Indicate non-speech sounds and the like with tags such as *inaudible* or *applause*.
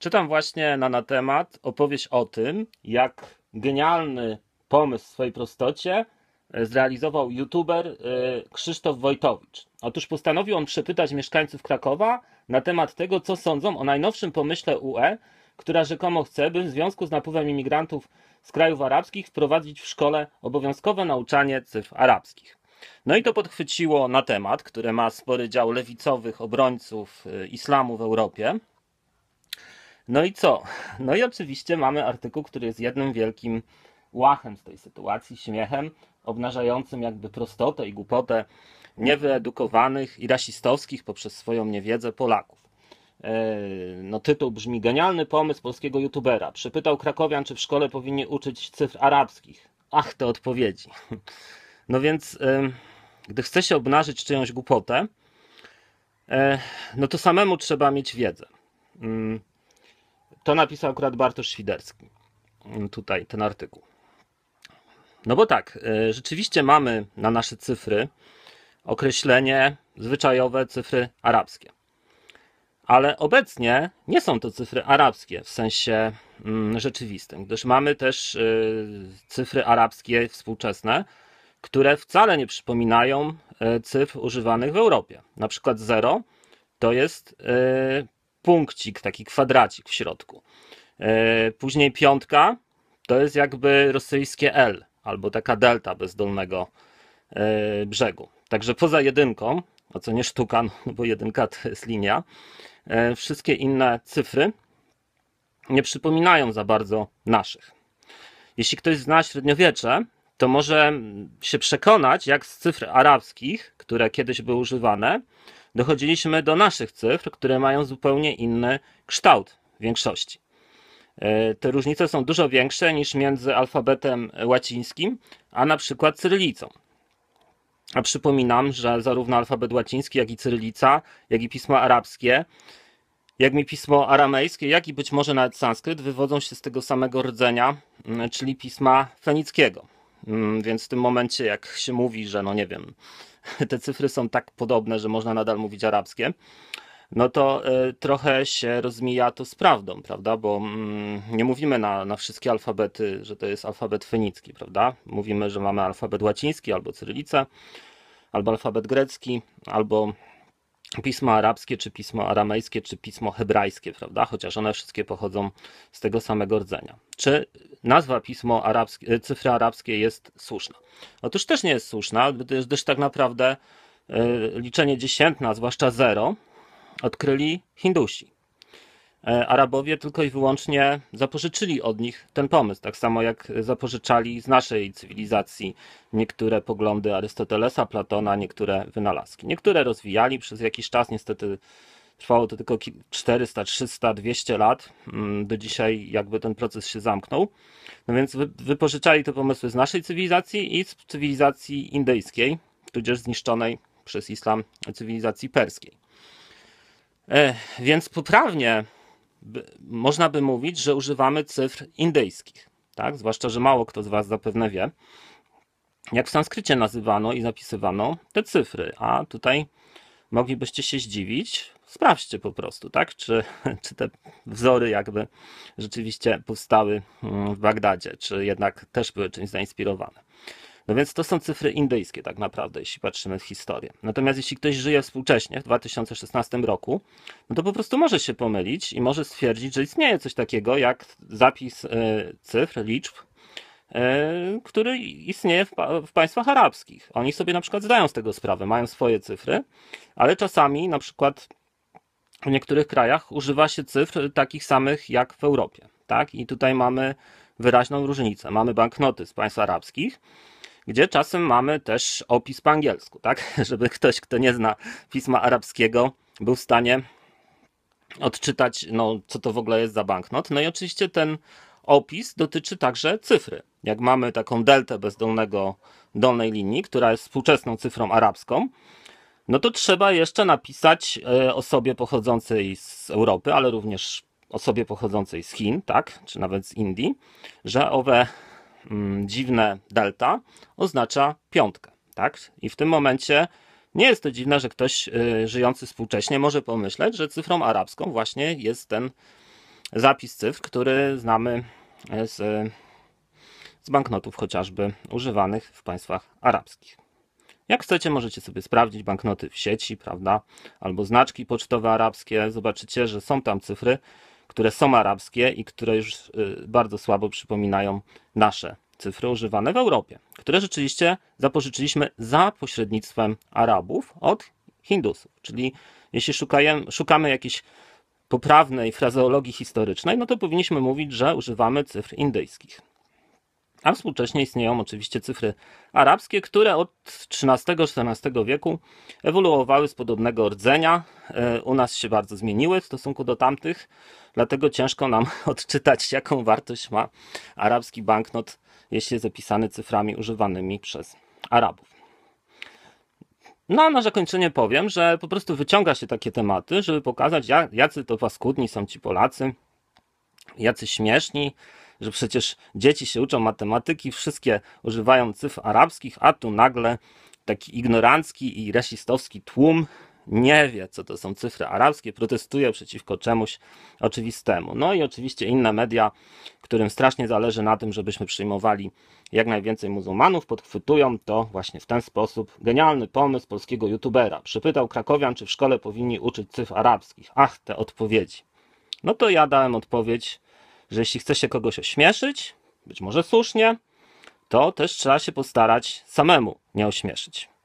Czytam właśnie na, na temat opowieść o tym, jak genialny pomysł w swojej prostocie e, zrealizował youtuber e, Krzysztof Wojtowicz. Otóż postanowił on przepytać mieszkańców Krakowa na temat tego, co sądzą o najnowszym pomyśle UE, która rzekomo chce, by w związku z napływem imigrantów z krajów arabskich wprowadzić w szkole obowiązkowe nauczanie cyfr arabskich. No i to podchwyciło na temat, który ma spory dział lewicowych obrońców e, islamu w Europie. No i co? No i oczywiście mamy artykuł, który jest jednym wielkim łachem z tej sytuacji, śmiechem, obnażającym jakby prostotę i głupotę niewyedukowanych i rasistowskich poprzez swoją niewiedzę Polaków. E, no, tytuł brzmi Genialny pomysł polskiego youtubera. Przypytał krakowian, czy w szkole powinni uczyć cyfr arabskich. Ach, te odpowiedzi. No więc, gdy chce się obnażyć czyjąś głupotę, e, no to samemu trzeba mieć wiedzę. Mm, to napisał akurat Bartosz Świderski. Mm, tutaj ten artykuł. No bo tak, e, rzeczywiście mamy na nasze cyfry określenie zwyczajowe cyfry arabskie. Ale obecnie nie są to cyfry arabskie w sensie mm, rzeczywistym, gdyż mamy też e, cyfry arabskie współczesne, które wcale nie przypominają e, cyfr używanych w Europie. Na przykład 0 to jest punkcik, taki kwadracik w środku. E, później piątka to jest jakby rosyjskie L, albo taka delta bez dolnego e, brzegu. Także poza jedynką, a co nie sztuka, no bo jedynka to jest linia, e, wszystkie inne cyfry nie przypominają za bardzo naszych. Jeśli ktoś zna średniowiecze, to może się przekonać, jak z cyfr arabskich, które kiedyś były używane, dochodziliśmy do naszych cyfr, które mają zupełnie inny kształt w większości. E, te różnice są dużo większe niż między alfabetem łacińskim a na przykład cyrylicą. A przypominam, że zarówno alfabet łaciński, jak i cyrylica, jak i pismo arabskie, jak i pismo aramejskie, jak i być może nawet sanskryt wywodzą się z tego samego rdzenia, czyli pisma fenickiego. Mm, więc w tym momencie, jak się mówi, że no nie wiem, *laughs* te cyfry są tak podobne, że można nadal mówić arabskie, no to e, trochę się rozmija to z prawdą, prawda? Bo mm, nie mówimy na, na wszystkie alfabety, że to jest alfabet fenicki, prawda? Mówimy, że mamy alfabet łaciński albo cyrylicę, albo alfabet grecki, albo pismo arabskie, czy pismo aramejskie, czy pismo hebrajskie, prawda? Chociaż one wszystkie pochodzą z tego samego rdzenia. Czy nazwa pismo arabskie, e, cyfry arabskie jest słuszna? Otóż też nie jest słuszna, gdyż tak naprawdę e, liczenie dziesiętna, zwłaszcza zero, odkryli Hindusi. E, Arabowie tylko i wyłącznie zapożyczyli od nich ten pomysł, tak samo jak zapożyczali z naszej cywilizacji niektóre poglądy Arystotelesa, Platona, niektóre wynalazki. Niektóre rozwijali przez jakiś czas, niestety trwało to tylko 400, 300, 200 lat. Mm, do dzisiaj jakby ten proces się zamknął. No więc wypożyczali te pomysły z naszej cywilizacji i z cywilizacji indyjskiej, tudzież zniszczonej przez islam cywilizacji perskiej. E, więc poprawnie by, można by mówić, że używamy cyfr indyjskich. Tak? Zwłaszcza, że mało kto z Was zapewne wie, jak w sanskrycie nazywano i zapisywano te cyfry, a tutaj moglibyście się zdziwić, sprawdźcie po prostu, tak? Czy, *laughs* czy te wzory jakby rzeczywiście powstały mm, w Bagdadzie, czy jednak też były czymś zainspirowane. No więc to są cyfry indyjskie tak naprawdę, jeśli patrzymy w historię. Natomiast jeśli ktoś żyje współcześnie, w 2016 roku, no to po prostu może się pomylić i może stwierdzić, że istnieje coś takiego jak zapis e, cyfr, liczb, e, który istnieje w, w państwach arabskich. Oni sobie na przykład zdają z tego sprawę, mają swoje cyfry, ale czasami na przykład w niektórych krajach używa się cyfr takich samych jak w Europie. Tak? I tutaj mamy wyraźną różnicę. Mamy banknoty z państw arabskich, gdzie czasem mamy też opis po angielsku, tak? *laughs* Żeby ktoś, kto nie zna pisma arabskiego, był w stanie odczytać, no, co to w ogóle jest za banknot. No i oczywiście ten opis dotyczy także cyfry. Jak mamy taką deltę dolnego dolnej linii, która jest współczesną cyfrą arabską, no to trzeba jeszcze napisać e, osobie pochodzącej z Europy, ale również osobie pochodzącej z Chin, tak, czy nawet z Indii, że owe Mm, dziwne delta oznacza piątkę, tak? I w tym momencie nie jest to dziwne, że ktoś y, żyjący współcześnie może pomyśleć, że cyfrą arabską właśnie jest ten zapis cyfr, który znamy e, z, z banknotów chociażby używanych w państwach arabskich. Jak chcecie, możecie sobie sprawdzić banknoty w sieci, prawda? Albo znaczki pocztowe arabskie. Zobaczycie, że są tam cyfry, które są arabskie i które już y, bardzo słabo przypominają nasze cyfry używane w Europie, które rzeczywiście zapożyczyliśmy za pośrednictwem Arabów od Hindusów. Czyli jeśli szukamy jakiejś poprawnej frazeologii historycznej, no to powinniśmy mówić, że używamy cyfr indyjskich. A współcześnie istnieją oczywiście cyfry arabskie, które od XIII-XIV wieku ewoluowały z podobnego rdzenia. E, u nas się bardzo zmieniły w stosunku do tamtych, dlatego ciężko nam *laughs* odczytać, jaką wartość ma arabski banknot, jeśli jest zapisany cyframi używanymi przez Arabów. No a na zakończenie powiem, że po prostu wyciąga się takie tematy, żeby pokazać, jacy to paskudni są ci Polacy, jacy śmieszni, że przecież dzieci się uczą matematyki, wszystkie używają cyfr arabskich, a tu nagle taki ignorancki i rasistowski tłum nie wie, co to są cyfry arabskie, protestuje przeciwko czemuś oczywistemu. No i oczywiście inne media, którym strasznie zależy na tym, żebyśmy przyjmowali jak najwięcej muzułmanów, podchwytują to właśnie w ten sposób. Genialny pomysł polskiego youtubera. Przypytał Krakowian, czy w szkole powinni uczyć cyfr arabskich. Ach, te odpowiedzi. No to ja dałem odpowiedź że jeśli chce się kogoś ośmieszyć, być może słusznie, to też trzeba się postarać samemu nie ośmieszyć.